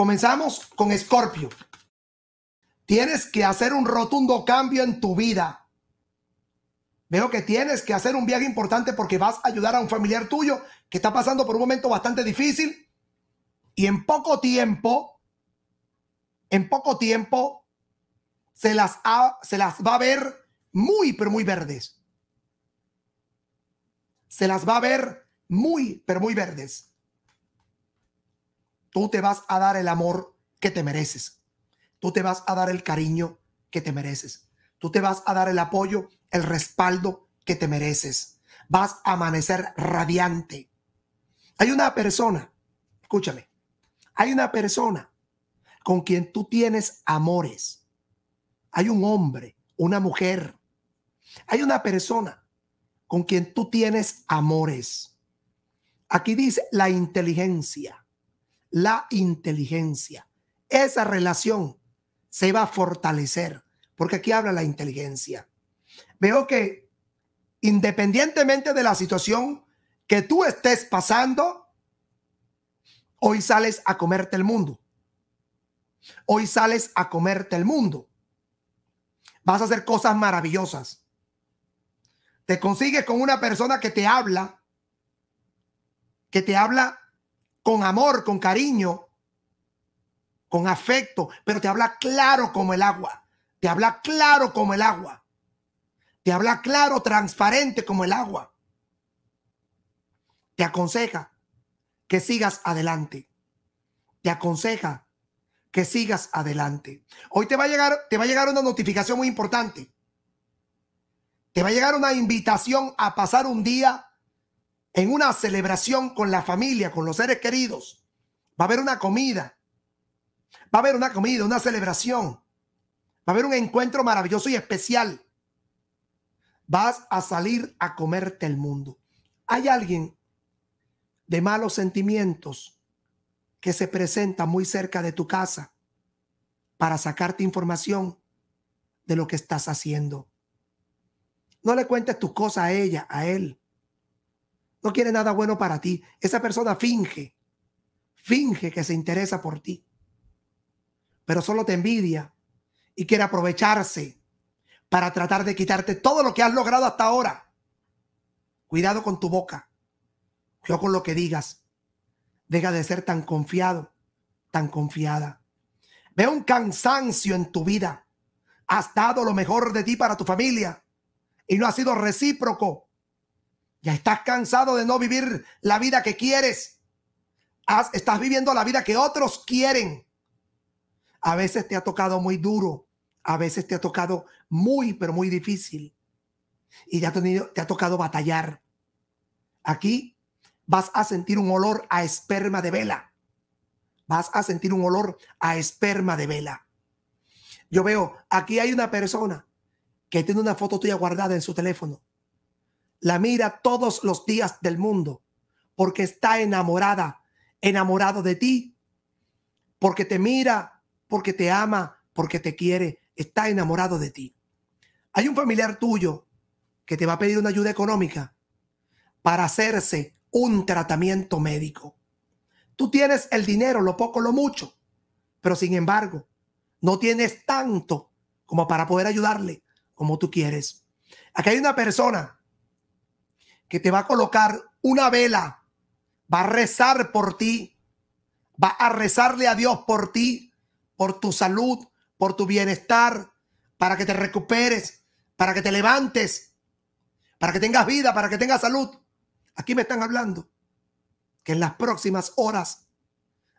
Comenzamos con Escorpio. Tienes que hacer un rotundo cambio en tu vida. Veo que tienes que hacer un viaje importante porque vas a ayudar a un familiar tuyo que está pasando por un momento bastante difícil y en poco tiempo, en poco tiempo, se las, se las va a ver muy, pero muy verdes. Se las va a ver muy, pero muy verdes. Tú te vas a dar el amor que te mereces. Tú te vas a dar el cariño que te mereces. Tú te vas a dar el apoyo, el respaldo que te mereces. Vas a amanecer radiante. Hay una persona, escúchame, hay una persona con quien tú tienes amores. Hay un hombre, una mujer. Hay una persona con quien tú tienes amores. Aquí dice la inteligencia la inteligencia. Esa relación se va a fortalecer, porque aquí habla la inteligencia. Veo que independientemente de la situación que tú estés pasando, hoy sales a comerte el mundo. Hoy sales a comerte el mundo. Vas a hacer cosas maravillosas. Te consigues con una persona que te habla, que te habla con amor, con cariño, con afecto, pero te habla claro como el agua. Te habla claro como el agua. Te habla claro, transparente como el agua. Te aconseja que sigas adelante. Te aconseja que sigas adelante. Hoy te va a llegar, te va a llegar una notificación muy importante. Te va a llegar una invitación a pasar un día en una celebración con la familia, con los seres queridos. Va a haber una comida. Va a haber una comida, una celebración. Va a haber un encuentro maravilloso y especial. Vas a salir a comerte el mundo. Hay alguien de malos sentimientos que se presenta muy cerca de tu casa para sacarte información de lo que estás haciendo. No le cuentes tus cosas a ella, a él no quiere nada bueno para ti. Esa persona finge, finge que se interesa por ti, pero solo te envidia y quiere aprovecharse para tratar de quitarte todo lo que has logrado hasta ahora. Cuidado con tu boca, cuidado con lo que digas. Deja de ser tan confiado, tan confiada. Ve un cansancio en tu vida. Has dado lo mejor de ti para tu familia y no ha sido recíproco ya estás cansado de no vivir la vida que quieres. estás viviendo la vida que otros quieren. A veces te ha tocado muy duro. A veces te ha tocado muy, pero muy difícil. Y ya tenido, te ha tocado batallar. Aquí vas a sentir un olor a esperma de vela. Vas a sentir un olor a esperma de vela. Yo veo, aquí hay una persona que tiene una foto tuya guardada en su teléfono la mira todos los días del mundo, porque está enamorada, enamorado de ti, porque te mira, porque te ama, porque te quiere, está enamorado de ti. Hay un familiar tuyo que te va a pedir una ayuda económica para hacerse un tratamiento médico. Tú tienes el dinero, lo poco, lo mucho, pero sin embargo, no tienes tanto como para poder ayudarle como tú quieres. Aquí hay una persona que te va a colocar una vela, va a rezar por ti, va a rezarle a Dios por ti, por tu salud, por tu bienestar, para que te recuperes, para que te levantes, para que tengas vida, para que tengas salud. Aquí me están hablando que en las próximas horas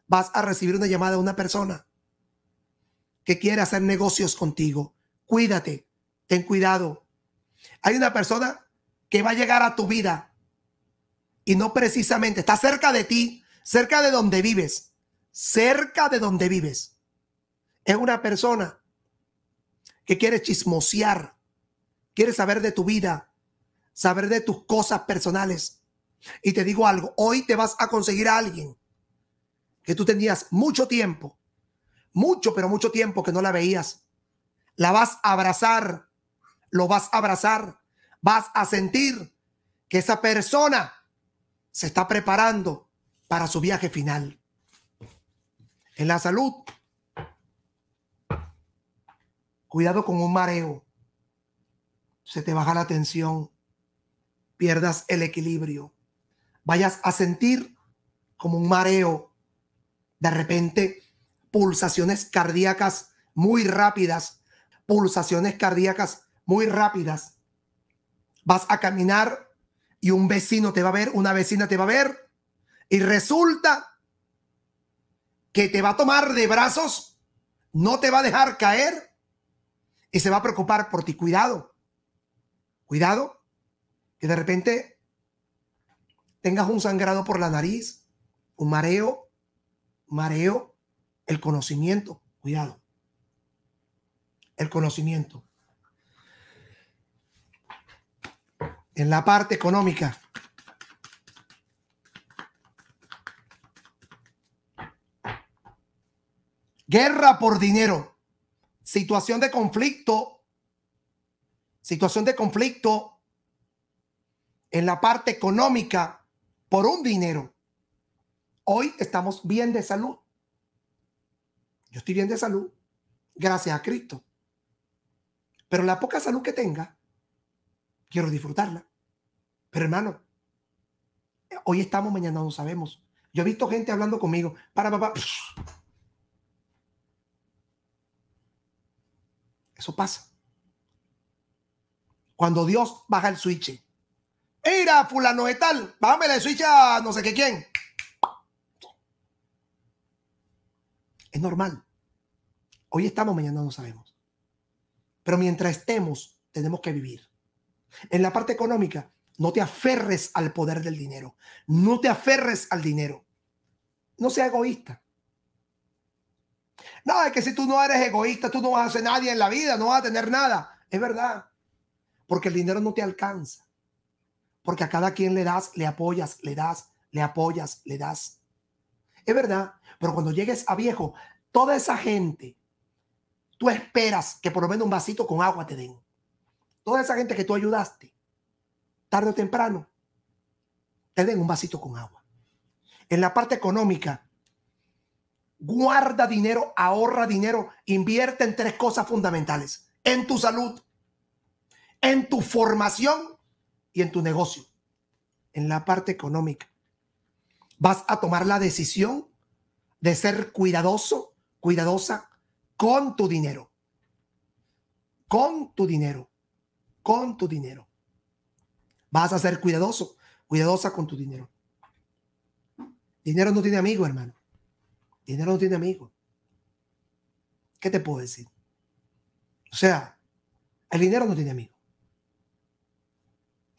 vas a recibir una llamada de una persona que quiere hacer negocios contigo. Cuídate, ten cuidado. Hay una persona que va a llegar a tu vida y no precisamente está cerca de ti, cerca de donde vives, cerca de donde vives. Es una persona que quiere chismosear, quiere saber de tu vida, saber de tus cosas personales. Y te digo algo, hoy te vas a conseguir a alguien que tú tenías mucho tiempo, mucho, pero mucho tiempo que no la veías. La vas a abrazar, lo vas a abrazar vas a sentir que esa persona se está preparando para su viaje final. En la salud, cuidado con un mareo, se te baja la tensión, pierdas el equilibrio, vayas a sentir como un mareo, de repente pulsaciones cardíacas muy rápidas, pulsaciones cardíacas muy rápidas vas a caminar y un vecino te va a ver, una vecina te va a ver, y resulta que te va a tomar de brazos, no te va a dejar caer y se va a preocupar por ti. Cuidado, cuidado, que de repente tengas un sangrado por la nariz, un mareo, mareo, el conocimiento, cuidado, el conocimiento. en la parte económica. Guerra por dinero. Situación de conflicto. Situación de conflicto en la parte económica por un dinero. Hoy estamos bien de salud. Yo estoy bien de salud gracias a Cristo. Pero la poca salud que tenga, quiero disfrutarla. Pero hermano, hoy estamos, mañana no sabemos. Yo he visto gente hablando conmigo, para papá. Eso pasa. Cuando Dios baja el switch. Era fulano de tal, bájame el switch a no sé qué quién. Es normal. Hoy estamos, mañana no sabemos. Pero mientras estemos, tenemos que vivir. En la parte económica, no te aferres al poder del dinero. No te aferres al dinero. No sea egoísta. Nada, es que si tú no eres egoísta, tú no vas a hacer nadie en la vida, no vas a tener nada. Es verdad. Porque el dinero no te alcanza. Porque a cada quien le das, le apoyas, le das, le apoyas, le das. Es verdad. Pero cuando llegues a viejo, toda esa gente, tú esperas que por lo menos un vasito con agua te den. Toda esa gente que tú ayudaste, tarde o temprano, te den un vasito con agua. En la parte económica, guarda dinero, ahorra dinero, invierte en tres cosas fundamentales, en tu salud, en tu formación y en tu negocio, en la parte económica. Vas a tomar la decisión de ser cuidadoso, cuidadosa con tu dinero. Con tu dinero. Con tu dinero. Vas a ser cuidadoso, cuidadosa con tu dinero. Dinero no tiene amigo, hermano. Dinero no tiene amigo. ¿Qué te puedo decir? O sea, el dinero no tiene amigo.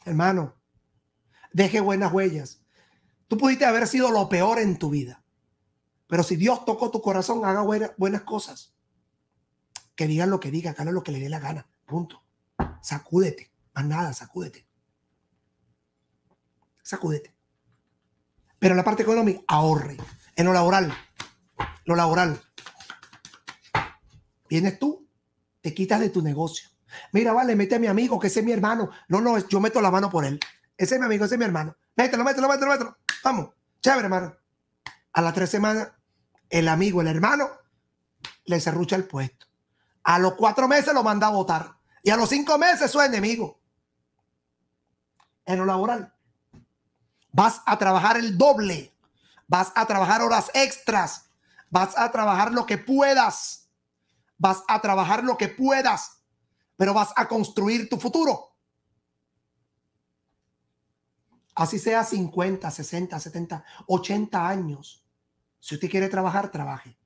Hermano, deje buenas huellas. Tú pudiste haber sido lo peor en tu vida. Pero si Dios tocó tu corazón, haga buenas cosas. Que digan lo que digan, acá lo que le dé la gana. Punto. Sacúdete. Más nada, sacúdete sacúdete. Pero en la parte económica, ahorre. En lo laboral, lo laboral. Vienes tú, te quitas de tu negocio. Mira, vale, mete a mi amigo, que ese es mi hermano. No, no, yo meto la mano por él. Ese es mi amigo, ese es mi hermano. Mételo, mételo, mételo, mételo. Vamos. Chévere, hermano. A las tres semanas, el amigo, el hermano, le cerrucha el puesto. A los cuatro meses lo manda a votar. Y a los cinco meses su enemigo. En lo laboral. Vas a trabajar el doble, vas a trabajar horas extras, vas a trabajar lo que puedas, vas a trabajar lo que puedas, pero vas a construir tu futuro. Así sea 50, 60, 70, 80 años. Si usted quiere trabajar, trabaje.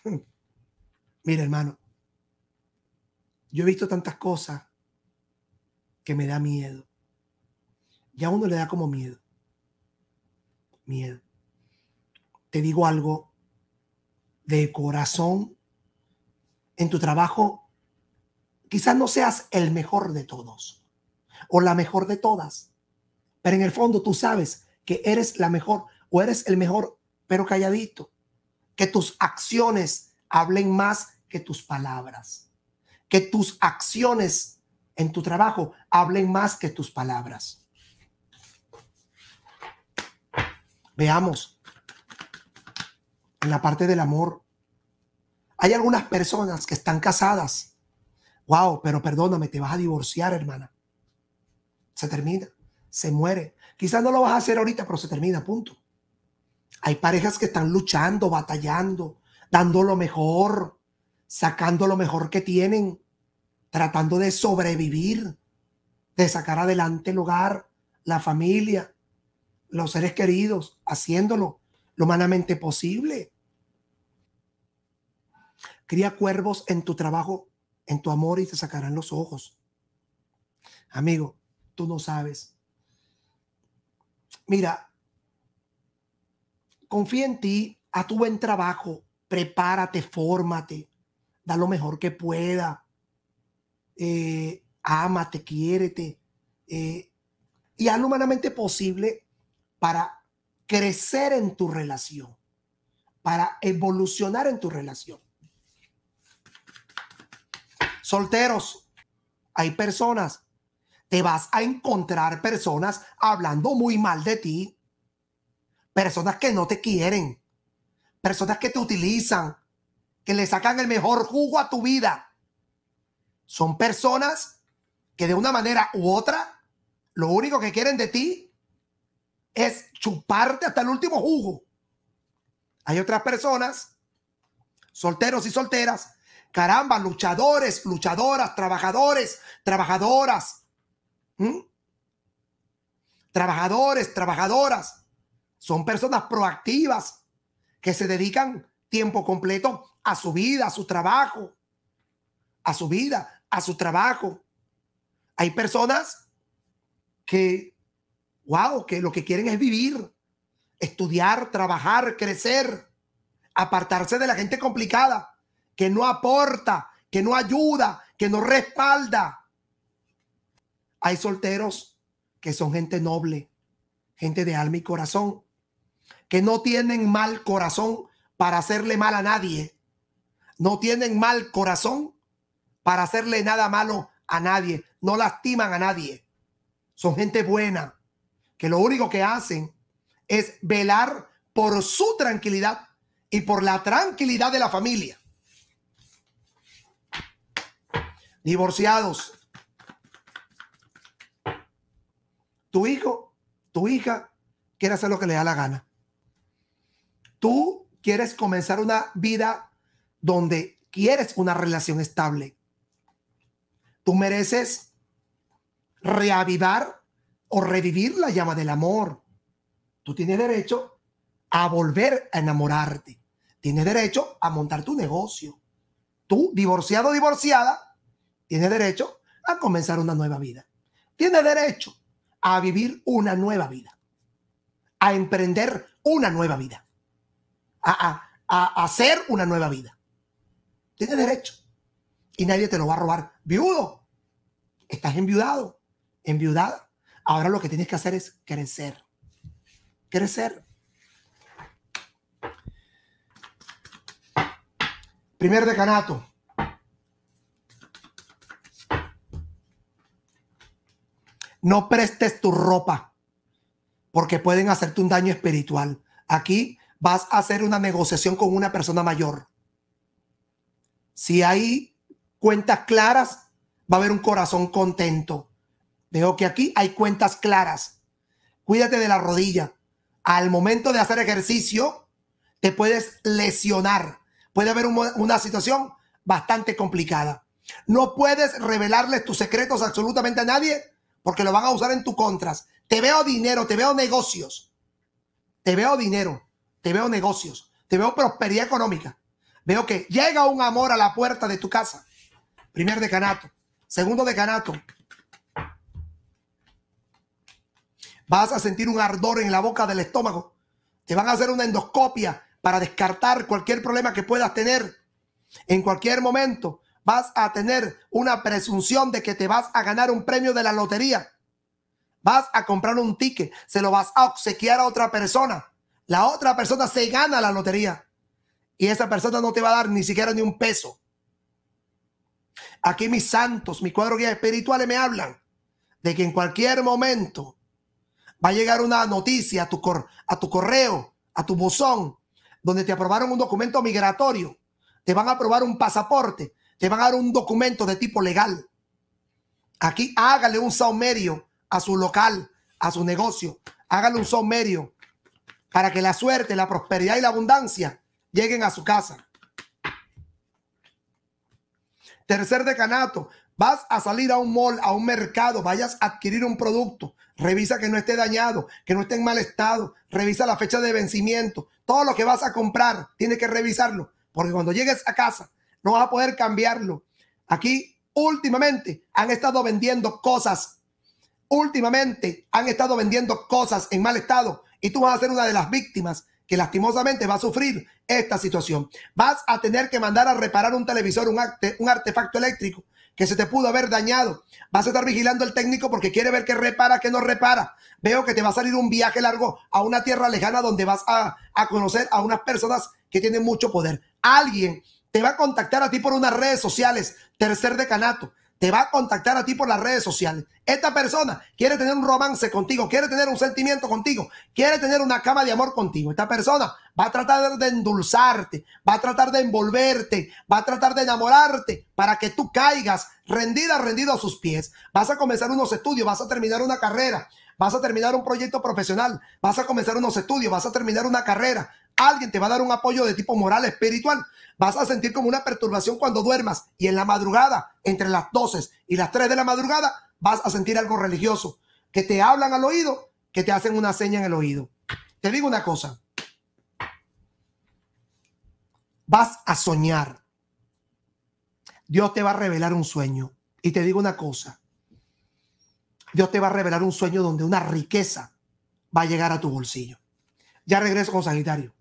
Mira, hermano, yo he visto tantas cosas que me da miedo y a uno le da como miedo. Miedo. Te digo algo de corazón. En tu trabajo, quizás no seas el mejor de todos o la mejor de todas, pero en el fondo tú sabes que eres la mejor o eres el mejor, pero calladito. Que tus acciones hablen más que tus palabras. Que tus acciones en tu trabajo hablen más que tus palabras. Veamos, en la parte del amor, hay algunas personas que están casadas. Wow, pero perdóname, te vas a divorciar, hermana. Se termina, se muere. Quizás no lo vas a hacer ahorita, pero se termina, punto. Hay parejas que están luchando, batallando, dando lo mejor, sacando lo mejor que tienen, tratando de sobrevivir, de sacar adelante el hogar, la familia, los seres queridos, haciéndolo lo humanamente posible. Cría cuervos en tu trabajo, en tu amor y te sacarán los ojos. Amigo, tú no sabes. Mira, confía en ti, a tu buen trabajo, prepárate, fórmate, da lo mejor que pueda, Amate, eh, ámate, quiérete eh, y haz lo humanamente posible para crecer en tu relación, para evolucionar en tu relación. Solteros, hay personas, te vas a encontrar personas hablando muy mal de ti, personas que no te quieren, personas que te utilizan, que le sacan el mejor jugo a tu vida. Son personas que de una manera u otra, lo único que quieren de ti es chuparte hasta el último jugo. Hay otras personas, solteros y solteras, caramba, luchadores, luchadoras, trabajadores, trabajadoras, trabajadores, trabajadoras, son personas proactivas que se dedican tiempo completo a su vida, a su trabajo, a su vida, a su trabajo. Hay personas que wow, que lo que quieren es vivir, estudiar, trabajar, crecer, apartarse de la gente complicada, que no aporta, que no ayuda, que no respalda. Hay solteros que son gente noble, gente de alma y corazón, que no tienen mal corazón para hacerle mal a nadie. No tienen mal corazón para hacerle nada malo a nadie. No lastiman a nadie. Son gente buena que lo único que hacen es velar por su tranquilidad y por la tranquilidad de la familia. Divorciados. Tu hijo, tu hija quiere hacer lo que le da la gana. Tú quieres comenzar una vida donde quieres una relación estable. Tú mereces reavivar o revivir la llama del amor. Tú tienes derecho a volver a enamorarte. Tienes derecho a montar tu negocio. Tú, divorciado o divorciada, tienes derecho a comenzar una nueva vida. Tienes derecho a vivir una nueva vida. A emprender una nueva vida. A, hacer una nueva vida. Tienes derecho. Y nadie te lo va a robar. Viudo. Estás enviudado. Enviudada Ahora lo que tienes que hacer es crecer. Crecer. Primer decanato. No prestes tu ropa porque pueden hacerte un daño espiritual. Aquí vas a hacer una negociación con una persona mayor. Si hay cuentas claras, va a haber un corazón contento. Veo que aquí hay cuentas claras. Cuídate de la rodilla. Al momento de hacer ejercicio, te puedes lesionar. Puede haber una situación bastante complicada. No puedes revelarles tus secretos absolutamente a nadie porque lo van a usar en tu contras. Te veo dinero, te veo negocios. Te veo dinero, te veo negocios, te veo prosperidad económica. Veo que llega un amor a la puerta de tu casa. Primer decanato. Segundo decanato. Vas a sentir un ardor en la boca del estómago. Te van a hacer una endoscopia para descartar cualquier problema que puedas tener. En cualquier momento vas a tener una presunción de que te vas a ganar un premio de la lotería. Vas a comprar un ticket, se lo vas a obsequiar a otra persona. La otra persona se gana la lotería y esa persona no te va a dar ni siquiera ni un peso. Aquí mis santos, mis cuadros guías espirituales me hablan de que en cualquier momento va a llegar una noticia a tu, a tu correo, a tu buzón, donde te aprobaron un documento migratorio, te van a aprobar un pasaporte, te van a dar un documento de tipo legal. Aquí hágale un medio a su local, a su negocio, hágale un medio para que la suerte, la prosperidad y la abundancia lleguen a su casa. Tercer decanato, Vas a salir a un mall, a un mercado, vayas a adquirir un producto, revisa que no esté dañado, que no esté en mal estado, revisa la fecha de vencimiento. Todo lo que vas a comprar, tienes que revisarlo, porque cuando llegues a casa, no vas a poder cambiarlo. Aquí últimamente han estado vendiendo cosas, últimamente han estado vendiendo cosas en mal estado y tú vas a ser una de las víctimas que lastimosamente va a sufrir esta situación. Vas a tener que mandar a reparar un televisor, un, un artefacto eléctrico que se te pudo haber dañado. Vas a estar vigilando al técnico porque quiere ver que repara, que no repara. Veo que te va a salir un viaje largo a una tierra lejana donde vas a, a conocer a unas personas que tienen mucho poder. Alguien te va a contactar a ti por unas redes sociales, tercer decanato te va a contactar a ti por las redes sociales. Esta persona quiere tener un romance contigo, quiere tener un sentimiento contigo, quiere tener una cama de amor contigo. Esta persona va a tratar de endulzarte, va a tratar de envolverte, va a tratar de enamorarte para que tú caigas rendida, rendido a sus pies. Vas a comenzar unos estudios, vas a terminar una carrera, vas a terminar un proyecto profesional, vas a comenzar unos estudios, vas a terminar una carrera, Alguien te va a dar un apoyo de tipo moral, espiritual. Vas a sentir como una perturbación cuando duermas y en la madrugada, entre las 12 y las 3 de la madrugada, vas a sentir algo religioso, que te hablan al oído, que te hacen una seña en el oído. Te digo una cosa, vas a soñar. Dios te va a revelar un sueño. Y te digo una cosa, Dios te va a revelar un sueño donde una riqueza va a llegar a tu bolsillo. Ya regreso con Sagitario.